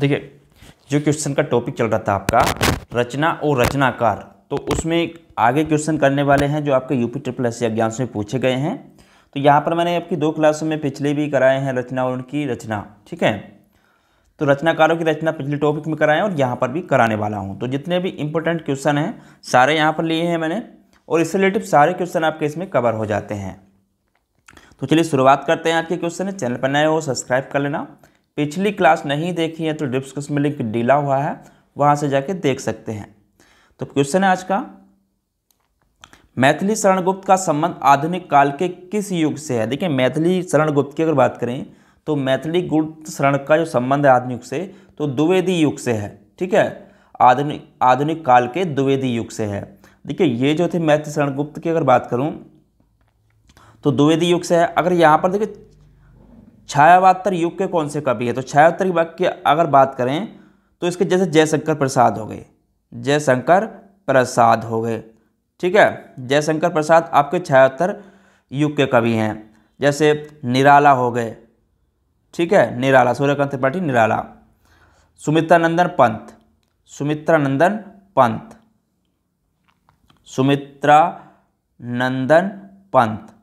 देखिए जो क्वेश्चन का टॉपिक चल रहा था आपका रचना और रचनाकार तो उसमें आगे क्वेश्चन करने वाले हैं जो आपके यूपी ट्रिपल एस अज्ञान में पूछे गए हैं तो यहाँ पर मैंने आपकी दो क्लासों में पिछले भी कराए हैं रचना और उनकी रचना ठीक है तो रचनाकारों की रचना पिछले टॉपिक में कराएं और यहाँ पर भी कराने वाला हूँ तो जितने भी इंपॉर्टेंट क्वेश्चन हैं सारे यहाँ पर लिए हैं मैंने और इससे रिलेटिव सारे क्वेश्चन आपके इसमें कवर हो जाते हैं तो चलिए शुरुआत करते हैं आपके क्वेश्चन चैनल पर नए हो सब्सक्राइब कर लेना पिछली क्लास नहीं देखी है तो डिस्क्रिप्शन में लिंक डीला हुआ है वहां से जाके देख सकते हैं तो क्वेश्चन है आज का मैथिली शरणगुप्त का संबंध आधुनिक काल के किस युग से है देखिए मैथिली शरणगुप्त की अगर बात करें तो मैथिली गुप्त शरण का जो संबंध है आधुनिक से तो द्विवेदी युग से है ठीक है आधुनिक आधुनिक काल के द्विवेदी युग से है देखिए ये जो थे मैथिली शरणगुप्त की अगर बात करूँ तो द्विवेदी युग से है अगर यहाँ पर देखिए छायावात्तर युग के कौन से कवि है तो छायावत्तर युग की अगर बात करें तो इसके जैसे जयशंकर प्रसाद हो गए जयशंकर प्रसाद हो गए ठीक है जयशंकर प्रसाद आपके छायावत्तर युग के कवि हैं जैसे निराला हो गए ठीक है निराला सूर्यकांत त्रिपाठी निराला सुमित्रानंदन पंत सुमित्रानंदन पंत सुमित्रा नंदन पंत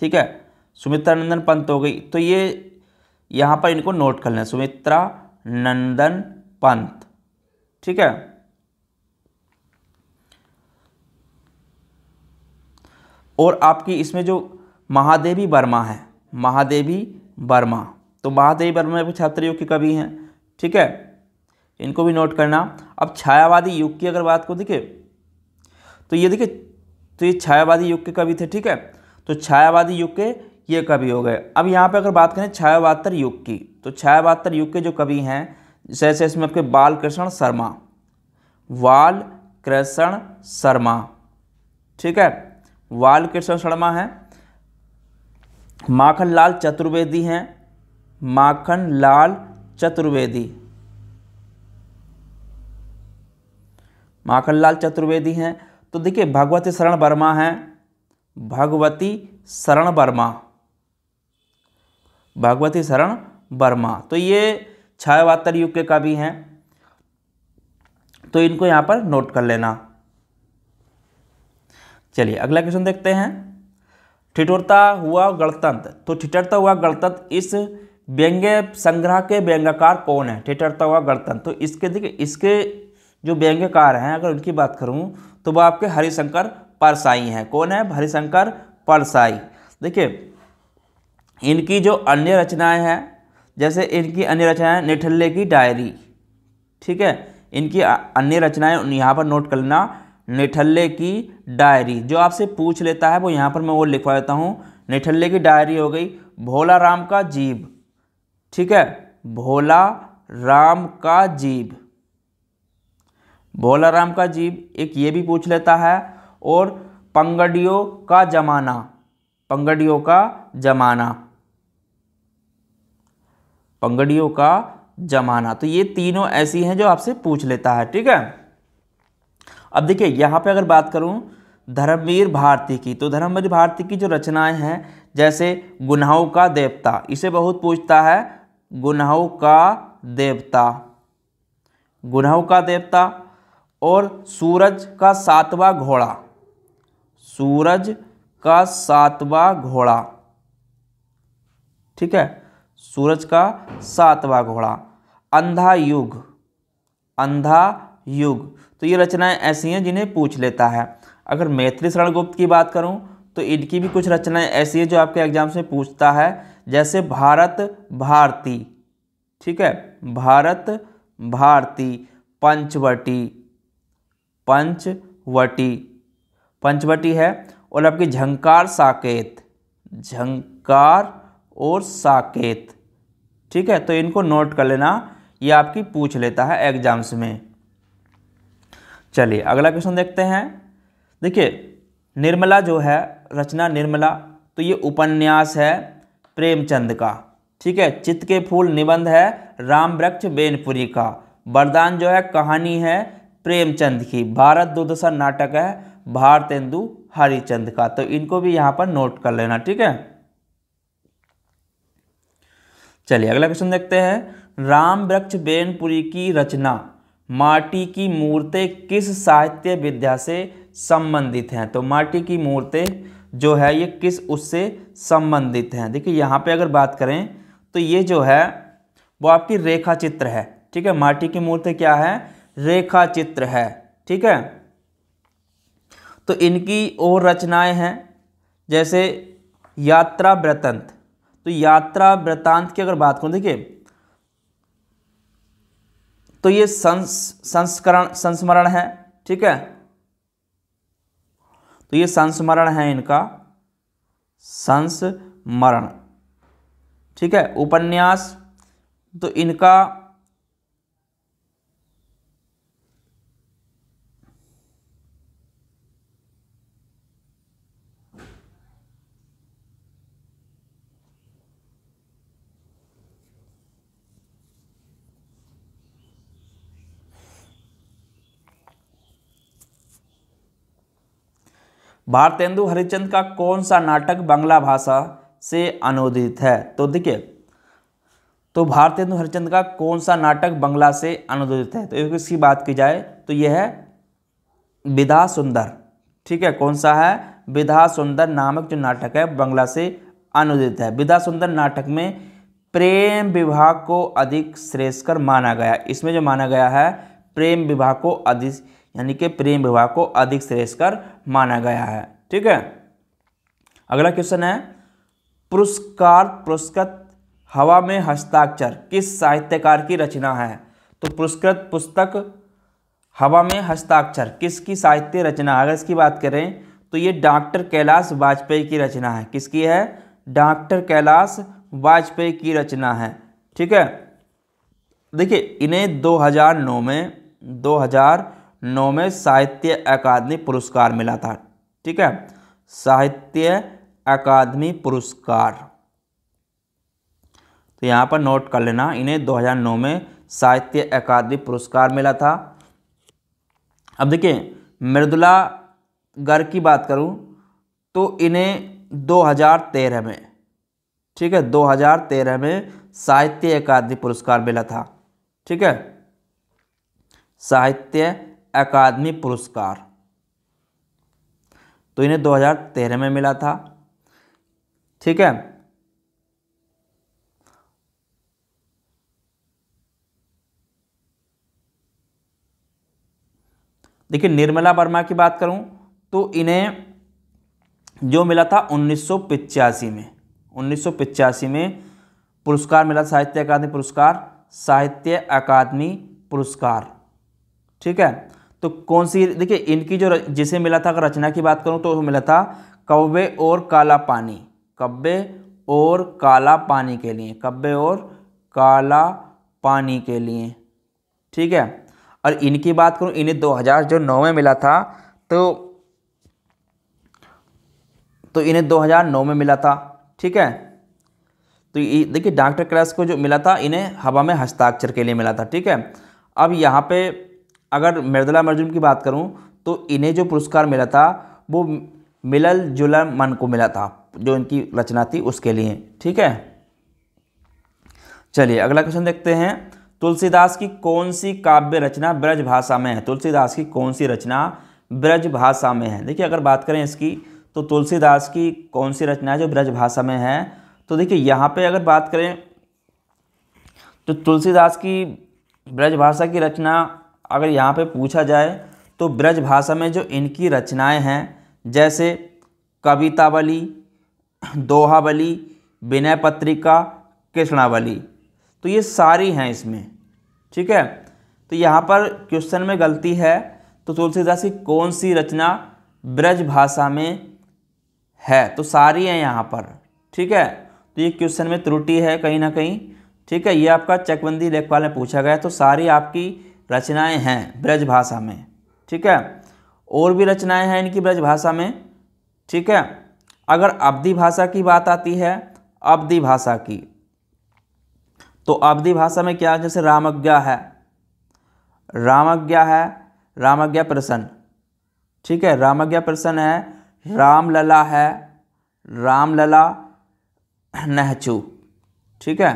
ठीक है सुमित्रा नंदन पंत हो गई तो ये यहाँ पर इनको नोट कर लें सुमित्रा नंदन पंत ठीक है और आपकी इसमें जो महादेवी वर्मा है महादेवी वर्मा तो महादेवी वर्मा भी छात्र की कवि हैं ठीक है इनको भी नोट करना अब छायावादी युग की अगर बात को देखिए तो ये देखिए तो ये छायावादी युग के कवि थे ठीक है तो छायावादी युग के ये कवि हो गए अब यहाँ पे अगर बात करें छायावातर युग की तो छायावातर युग के जो कवि हैं जैसे इसमें आपके बाल कृष्ण शर्मा वाल कृष्ण शर्मा ठीक है वाल कृष्ण शर्मा हैं माखन लाल चतुर्वेदी हैं माखन लाल चतुर्वेदी माखन लाल चतुर्वेदी हैं तो देखिए भगवती शरण वर्मा हैं भगवती शरण वर्मा भागवती शरण वर्मा तो ये छायावातर युग के कवि हैं तो इनको यहाँ पर नोट कर लेना चलिए अगला क्वेश्चन देखते हैं ठिठुरता हुआ गणतंत्र तो ठिठरता हुआ गणतंत्र इस व्यंग्य संग्रह के व्यंग्यकार कौन है ठिठरता हुआ गणतंत्र तो इसके देखिए इसके जो व्यंग्यकार हैं अगर उनकी बात करूँ तो वह आपके हरिशंकर परसाई हैं कौन है हरिशंकर परसाई देखिए इनकी जो अन्य रचनाएं हैं जैसे इनकी अन्य रचनाएं निठल्ले की डायरी ठीक है इनकी अन्य रचनाएं यहाँ पर नोट कर लेना निठल्ले की डायरी जो आपसे पूछ लेता है वो यहाँ पर मैं वो लिखवा देता हूँ निठल्ले की डायरी हो गई भोला राम का जीव ठीक है भोला राम का जीव भोला राम का जीव एक ये भी पूछ लेता है और पंगडियों का जमाना पंगडियों का जमाना पंगड़ियों का जमाना तो ये तीनों ऐसी हैं जो आपसे पूछ लेता है ठीक है अब देखिए यहाँ पे अगर बात करूँ धर्मवीर भारती की तो धर्मवीर भारती की जो रचनाएं हैं जैसे गुनाहों का देवता इसे बहुत पूछता है गुनाहों का देवता गुनाहों का देवता और सूरज का सातवां घोड़ा सूरज का सातवां घोड़ा ठीक है सूरज का सातवां घोड़ा अंधा युग अंधा युग तो ये रचनाएं ऐसी हैं जिन्हें पूछ लेता है अगर मैत्री शरणगुप्त की बात करूं तो इनकी भी कुछ रचनाएं ऐसी हैं जो आपके एग्जाम से पूछता है जैसे भारत भारती ठीक है भारत भारती पंचवटी पंचवटी पंचवटी है और आपकी झंकार साकेत झंकार और साकेत ठीक है तो इनको नोट कर लेना ये आपकी पूछ लेता है एग्जाम्स में चलिए अगला क्वेश्चन देखते हैं देखिए निर्मला जो है रचना निर्मला तो ये उपन्यास है प्रेमचंद का ठीक है चित्त के फूल निबंध है राम वृक्ष बेनपुरी का वरदान जो है कहानी है प्रेमचंद की भारत दुर्दशा नाटक है भारतेंदु हरिचंद का तो इनको भी यहाँ पर नोट कर लेना ठीक है चलिए अगला क्वेश्चन देखते हैं राम वृक्ष बेनपुरी की रचना माटी की मूर्तें किस साहित्य विद्या से संबंधित हैं तो माटी की मूर्तें जो है ये किस उससे संबंधित हैं देखिए यहाँ पे अगर बात करें तो ये जो है वो आपकी रेखा चित्र है ठीक है माटी की मूर्तें क्या है रेखा चित्र है ठीक है तो इनकी और रचनाएं हैं जैसे यात्रा व्रतंत तो यात्रा वृतांत की अगर बात करूँ देखिए तो ये संस संस्करण संस्मरण है ठीक है तो ये संस्मरण है इनका संस्मरण ठीक है उपन्यास तो इनका भारतेंदु हरिचंद का कौन सा नाटक बांग्ला भाषा से अनुदित है तो देखिए तो भारतेंदु हरिचंद का कौन सा नाटक बांग्ला से अनुदित है तो इसकी बात की जाए तो यह है विधा सुंदर ठीक है कौन सा है विधा सुंदर नामक जो नाटक है बंगला से अनुदित है विधा सुंदर नाटक में प्रेम विभाग को अधिक श्रेष्ठकर माना गया इसमें जो माना गया है प्रेम विभाग को अधिक यानी कि प्रेम विभाग को अधिक श्रेष्ठकर माना गया है ठीक है अगला क्वेश्चन है पुरस्कार पुरस्कृत हवा में हस्ताक्षर किस साहित्यकार की रचना है तो पुरस्कृत पुस्तक हवा में हस्ताक्षर किसकी साहित्य रचना अगर इसकी बात करें तो ये डॉक्टर कैलाश वाजपेयी की रचना है किसकी है डॉक्टर कैलाश वाजपेयी की रचना है ठीक है देखिए इन्हें 2009 में नौ में साहित्य अकादमी पुरस्कार मिला था ठीक है साहित्य अकादमी पुरस्कार तो यहाँ पर नोट कर लेना इन्हें 2009 में साहित्य अकादमी पुरस्कार मिला था अब देखिए मृदुला गर्ग की बात करूँ तो इन्हें 2013 में ठीक है 2013 में साहित्य अकादमी पुरस्कार मिला था ठीक है साहित्य अकादमी पुरस्कार तो इन्हें 2013 में मिला था ठीक है देखिए निर्मला वर्मा की बात करूं तो इन्हें जो मिला था उन्नीस में उन्नीस में पुरस्कार मिला साहित्य अकादमी पुरस्कार साहित्य अकादमी पुरस्कार ठीक है तो कौन सी देखिए इनकी जो जिसे मिला था अगर रचना की बात करूँ तो वो मिला था कब्बे और काला पानी कब्बे और काला पानी के लिए कब्बे और काला पानी के लिए ठीक है और इनकी बात करूँ इन्हें दो हज़ार जो नौ में मिला था तो तो इन्हें नौ में मिला था ठीक है तो ये देखिए डॉक्टर क्लास को जो मिला था इन्हें हवा में हस्ताक्षर के लिए मिला था ठीक है अब यहाँ पे अगर मृदला मर्जुन की बात करूँ तो इन्हें जो पुरस्कार मिला था वो मिलल जुलम मन को मिला था जो इनकी रचना थी उसके लिए ठीक है चलिए अगला क्वेश्चन देखते हैं तुलसीदास की कौन सी काव्य रचना ब्रज भाषा में है तुलसीदास की कौन सी रचना ब्रज भाषा में है देखिए अगर बात करें इसकी तो तुलसीदास की कौन सी रचना है जो ब्रज भाषा में है तो देखिए यहाँ पे अगर बात करें तो तुलसीदास की ब्रज भाषा की रचना अगर यहाँ पे पूछा जाए तो ब्रज भाषा में जो इनकी रचनाएं हैं जैसे कवितावली दोहावली विनय पत्रिका कृष्णावली तो ये सारी हैं इसमें ठीक है तो यहाँ पर क्वेश्चन में गलती है तो तुलसीदास की कौन सी रचना ब्रज भाषा में है तो सारी हैं यहाँ पर ठीक है तो ये क्वेश्चन में त्रुटि है कहीं ना कहीं ठीक है ये आपका चकबंदी लेखपाल में पूछा गया तो सारी आपकी रचनाएं हैं ब्रज भाषा में ठीक है और भी रचनाएं हैं इनकी ब्रज भाषा में ठीक है अगर अवधि भाषा की बात आती है अवधि भाषा की तो अवधि भाषा में क्या जैसे रामज्ञा है रामज्ञा है रामज्ञा प्रसन्न ठीक है रामज्ञा प्रसन्न है रामलला है रामलला नहचू ठीक है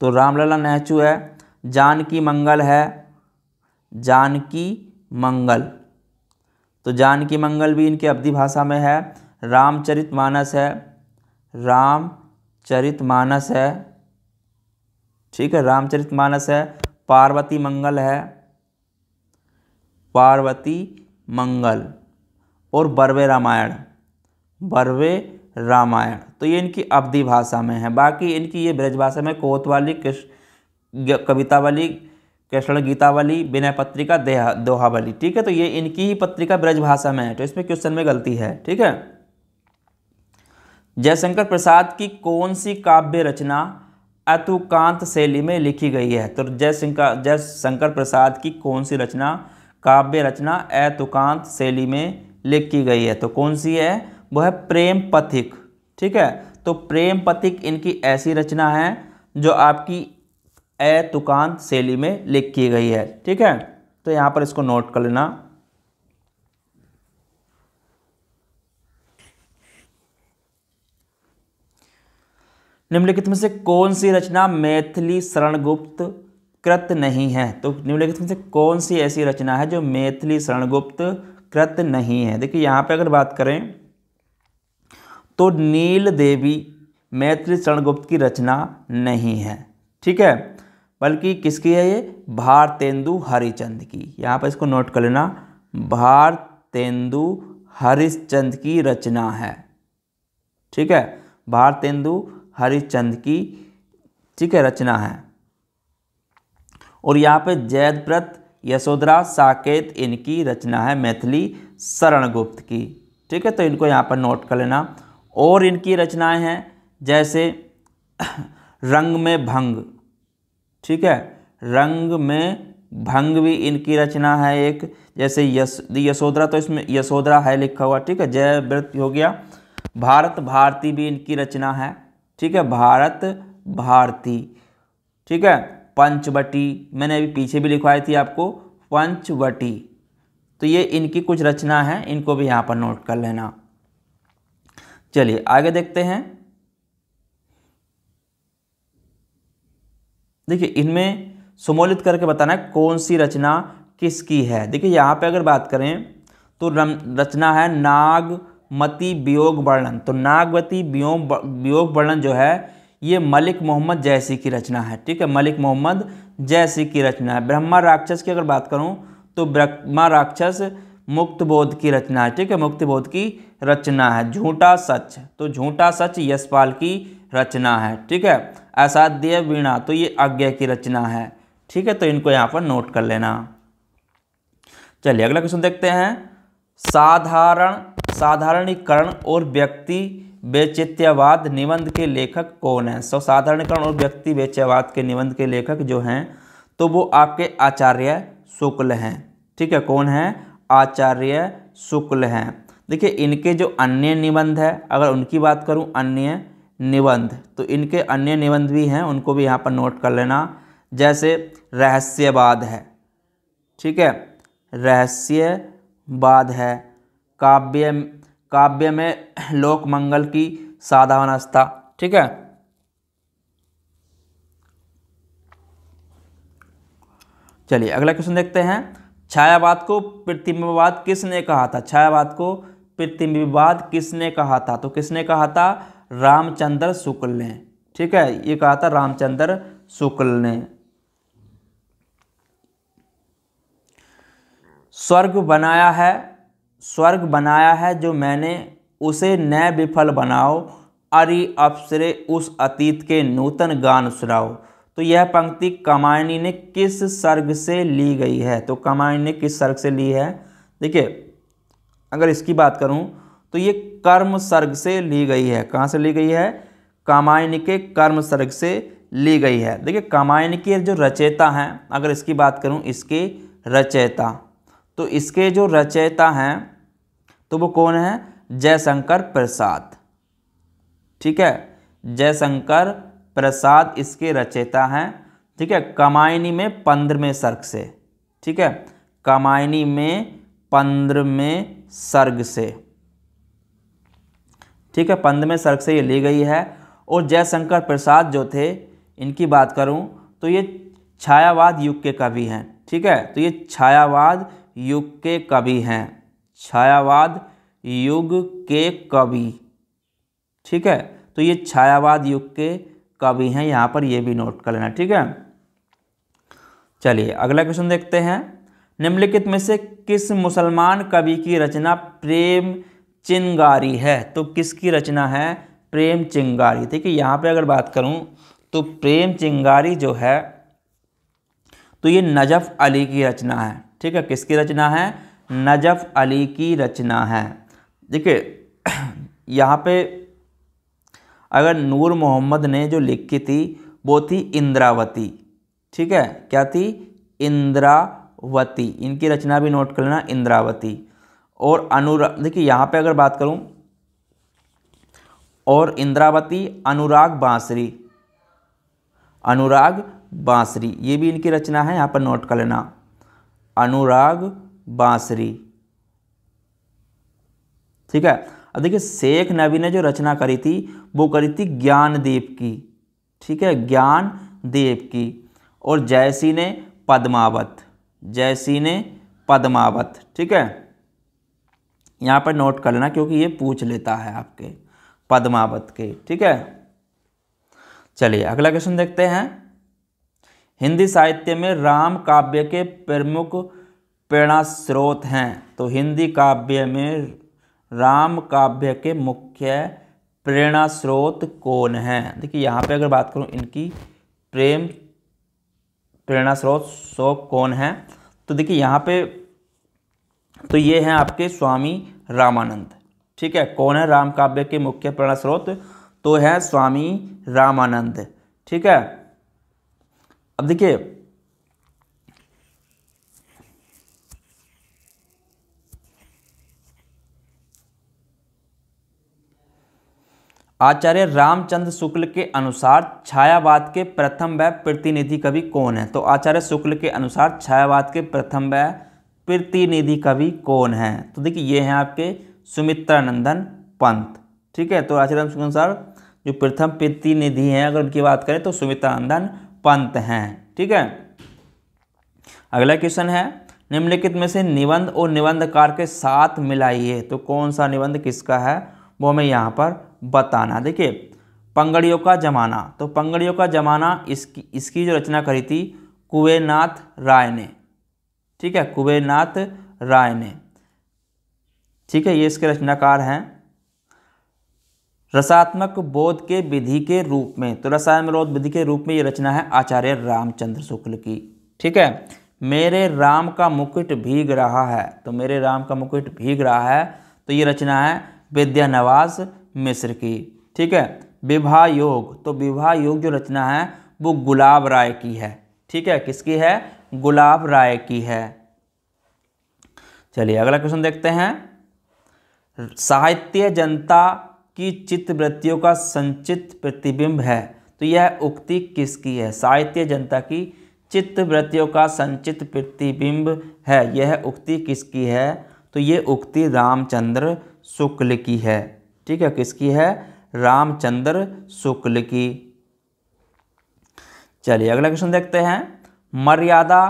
तो रामलला नहचू है जानकी मंगल है जानकी मंगल तो जानकी मंगल भी इनके अवधि भाषा में है रामचरितमानस है रामचरितमानस है ठीक है रामचरितमानस है पार्वती मंगल है पार्वती मंगल और बरवे रामायण बरवे रामायण तो ये इनकी अवधि भाषा में है बाकी इनकी ये ब्रजभाषा में कोतवाली कृष्ण कवितावली कृष्ण गीतावली विनय पत्रिका देहा दोहावली ठीक है तो ये इनकी ही पत्रिका ब्रजभाषा में है तो इसमें क्वेश्चन में गलती है ठीक है जयशंकर प्रसाद की कौन सी काव्य रचना अतुकांत शैली में लिखी गई है तो जयशंकर जयशंकर प्रसाद की कौन सी रचना काव्य रचना अतुकांत शैली में लिखी गई है तो कौन सी है वह है प्रेम पथिक ठीक है तो प्रेम पथिक इनकी ऐसी रचना है जो आपकी ए तुकान शैली में लिख की गई है ठीक है तो यहाँ पर इसको नोट कर लेना निम्नलिखित में से कौन सी रचना मैथिली शरणगुप्त कृत नहीं है तो निम्नलिखित में से कौन सी ऐसी रचना है जो मैथिली शरणगुप्त कृत नहीं है देखिए यहाँ पे अगर बात करें तो नील देवी मैथिली शरणगुप्त की रचना नहीं है ठीक है बल्कि किसकी है ये भारतेंदु हरिचंद की यहाँ पर इसको नोट कर लेना भारतेंदु हरिश्चंद की रचना है ठीक है भारतेंदु हरिश्चंद की ठीक है रचना है और यहाँ पे प्रत यशोधरा साकेत इनकी रचना है मैथिली शरणगुप्त की ठीक है तो इनको यहाँ पर नोट कर लेना और इनकी रचनाएं हैं जैसे रंग में भंग ठीक है रंग में भंग भी इनकी रचना है एक जैसे यश यशोधरा तो इसमें यशोधरा है लिखा हुआ ठीक है जय व्रत हो गया भारत भारती भी इनकी रचना है ठीक है भारत भारती ठीक है पंचवटी मैंने अभी पीछे भी लिखवाई थी आपको पंचवटी तो ये इनकी कुछ रचना है इनको भी यहाँ पर नोट कर लेना चलिए आगे देखते हैं देखिए इनमें सुमोलित करके बताना है कौन सी रचना किसकी है देखिए यहाँ पे अगर बात करें तो रचना है नागमती वियोग वर्णन तो नागमती वियोग वियोग वर्णन जो है ये मलिक मोहम्मद जैसी की रचना है ठीक है मलिक मोहम्मद जैसी की रचना है ब्रह्मा राक्षस की अगर बात करूँ तो ब्रह्मा राक्षस मुक्त बोध की रचना है ठीक है मुक्त बोध की रचना है झूठा सच तो झूठा सच यशपाल की रचना है ठीक है असाध्य वीणा तो ये आज्ञा की रचना है ठीक है तो इनको यहाँ पर नोट कर लेना चलिए अगला क्वेश्चन देखते हैं साधारण साधारणीकरण और व्यक्ति बेचित्यवाद निबंध के लेखक कौन है सो साधारणीकरण और व्यक्ति बेच्यवाद के निबंध के लेखक जो हैं तो वो आपके आचार्य शुक्ल हैं ठीक है कौन है आचार्य शुक्ल हैं देखिए इनके जो अन्य निबंध है अगर उनकी बात करूं अन्य निबंध तो इनके अन्य निबंध भी हैं उनको भी यहाँ पर नोट कर लेना जैसे रहस्यवाद है ठीक है रहस्यवाद है काव्य काव्य में लोक मंगल की अवस्था ठीक है चलिए अगला क्वेश्चन देखते हैं छायावाद को प्रतिबिंबवाद किसने कहा था छायावाद को प्रतिबिंबवाद किसने कहा था तो किसने कहा था रामचंद्र शुक्ल ने ठीक है ये कहा था रामचंद्र शुक्ल ने स्वर्ग बनाया है स्वर्ग बनाया है जो मैंने उसे न विफल बनाओ अरि अपसरे उस अतीत के नूतन गान सुनाओ तो यह पंक्ति कमायनी ने किस स्वर्ग से ली गई है तो कमायनी ने किस स्वर्ग से ली है देखिए अगर इसकी बात करूं तो ये कर्म सर्ग से ली गई है कहाँ से ली गई है कामायन के कर्म सर्ग से ली गई है देखिए कामायन के जो रचयिता हैं अगर इसकी बात करूँ इसके रचयिता तो इसके जो रचयिता हैं तो वो कौन है जयशंकर प्रसाद ठीक है जयशंकर प्रसाद इसके रचयिता हैं ठीक है कामायनी में पंद्रहवें सर्ग से ठीक है कामायनी में पंद्रहवें सर्ग से ठीक है पंद्रहवें सर्ग से ये ली गई है और जयशंकर प्रसाद जो थे इनकी बात करूँ तो ये छायावाद युग के कवि हैं ठीक है तो ये छायावाद युग के कवि हैं छायावाद युग के कवि ठीक है तो ये छायावाद युग के कवि हैं यहाँ पर ये भी नोट कर लेना ठीक है चलिए अगला क्वेश्चन देखते हैं निम्नलिखित में से किस मुसलमान कवि की रचना प्रेम चिंगारी है तो किसकी रचना है प्रेम चिंगारी ठीक है यहाँ पे अगर बात करूँ तो प्रेम चिंगारी जो है तो ये नजफ़ अली की रचना है ठीक है किसकी रचना है नजफ़ अली की रचना है देखिए यहाँ पे अगर नूर मोहम्मद ने जो लिखी थी वो थी इंद्रावती ठीक है क्या थी इंद्रावती इनकी रचना भी नोट कर लेना इंद्रावती और अनुराग देखिए यहाँ पे अगर बात करूँ और इंद्रावती अनुराग बांसरी अनुराग बांसरी ये भी इनकी रचना है यहाँ पर नोट कर लेना अनुराग बांसरी ठीक है अब देखिए शेख नबी ने जो रचना करी थी वो करी थी ज्ञानदेव की ठीक है ज्ञान देव की और जयसी ने पद्मावत जयसी ने पद्मावत ठीक है यहाँ पर नोट कर लेना क्योंकि ये पूछ लेता है आपके पद्मावत के ठीक है चलिए अगला क्वेश्चन देखते हैं हिंदी साहित्य में राम काव्य के प्रमुख प्रेरणा स्रोत हैं तो हिंदी काव्य में राम काव्य के मुख्य प्रेरणा स्रोत कौन हैं देखिए यहाँ पे अगर बात करूँ इनकी प्रेम प्रेरणा स्रोत शोक कौन है तो देखिए यहाँ पे तो ये हैं आपके स्वामी रामानंद ठीक है कौन है राम काव्य के मुख्य प्रण स्रोत तो है स्वामी रामानंद ठीक है अब देखिए आचार्य रामचंद्र शुक्ल के अनुसार छायावाद के प्रथम व प्रतिनिधि कवि कौन है तो आचार्य शुक्ल के अनुसार छायावाद के प्रथम व प्रतिनिधि कवि कौन है तो देखिए ये हैं आपके सुमित्रानंदन पंत ठीक है तो आचार्य के अनुसार जो प्रथम प्रतिनिधि हैं अगर उनकी बात करें तो सुमित्रानंदन पंत हैं ठीक है अगला क्वेश्चन है निम्नलिखित में से निबंध और निबंधकार के साथ मिलाइए तो कौन सा निबंध किसका है वो हमें यहाँ पर बताना देखिए पंगड़ियों का जमाना तो पंगड़ियों का जमाना इसकी इसकी जो रचना करी थी कुएनाथ राय ने ठीक है कुबेरनाथ राय ने ठीक है ये इसके रचनाकार हैं रसात्मक बोध के विधि के रूप में तो रसायन बोध विधि के रूप में ये रचना है आचार्य रामचंद्र शुक्ल की ठीक है मेरे राम का मुकुट भीग रहा है तो मेरे राम का मुकुट भीग रहा है तो ये रचना है विद्यानवास मिश्र की ठीक है विवाह योग तो विवाह योग जो रचना है वो गुलाब राय की है ठीक है किसकी है गुलाब राय की है चलिए अगला क्वेश्चन देखते हैं साहित्य जनता की चित्रवृत्तियों का संचित प्रतिबिंब है तो यह उक्ति किसकी है साहित्य जनता की चित्रवृत्तियों का संचित प्रतिबिंब है यह उक्ति किसकी है तो ये उक्ति रामचंद्र शुक्ल की है ठीक है किसकी है रामचंद्र शुक्ल की चलिए अगला क्वेश्चन देखते हैं मर्यादा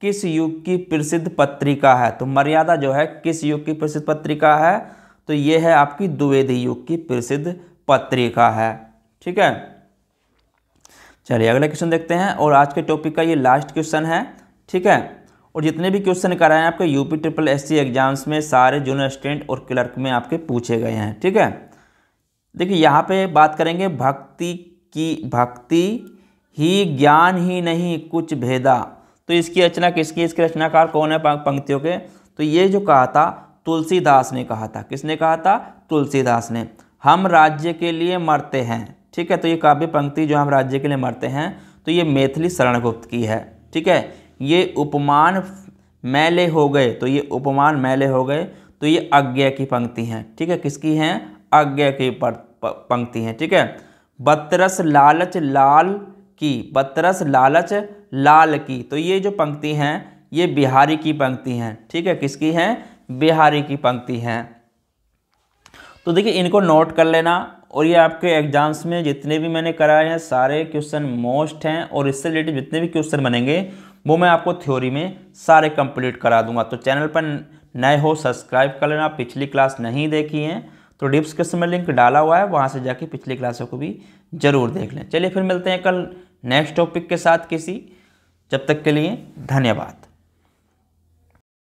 किस युग की प्रसिद्ध पत्रिका है तो मर्यादा जो है किस युग की प्रसिद्ध पत्रिका है तो ये है आपकी द्विवेदी युग की प्रसिद्ध पत्रिका है ठीक है चलिए अगला क्वेश्चन देखते हैं और आज के टॉपिक का ये लास्ट क्वेश्चन है ठीक है और जितने भी क्वेश्चन कराए हैं आपके UP triple S C exams में सारे जूनियर स्टूडेंट और क्लर्क में आपके पूछे गए हैं ठीक है देखिए यहाँ पे बात करेंगे भक्ति की भक्ति ही ज्ञान ही नहीं कुछ भेदा तो इसकी रचना किसकी इसके रचनाकार कौन है पंक्तियों के तो ये जो कहा था तुलसीदास ने कहा था किसने कहा था तुलसीदास ने हम राज्य के लिए मरते हैं ठीक है तो ये काव्य पंक्ति जो हम राज्य के लिए मरते हैं तो ये मैथिली शरणगुप्त की है ठीक है ये उपमान मैले हो गए तो ये उपमान मैले हो गए तो ये अज्ञा की पंक्ति हैं ठीक है किसकी हैं अज्ञा की पंक्ति हैं ठीक है बतरस लालच लाल की पतरस लालच लाल की तो ये जो पंक्ति हैं ये बिहारी की पंक्ति हैं ठीक है किसकी हैं बिहारी की पंक्ति हैं तो देखिए इनको नोट कर लेना और ये आपके एग्जाम्स में जितने भी मैंने कराए हैं सारे क्वेश्चन मोस्ट हैं और इससे रिलेटेड जितने भी क्वेश्चन बनेंगे वो मैं आपको थ्योरी में सारे कंप्लीट करा दूंगा तो चैनल पर नए हो सब्सक्राइब कर लेना पिछली क्लास नहीं देखी है तो डिस्क्रिप्शन में लिंक डाला हुआ है वहाँ से जाके पिछली क्लासों को भी ज़रूर देख लें चलिए फिर मिलते हैं कल नेक्स्ट टॉपिक के साथ किसी जब तक के लिए धन्यवाद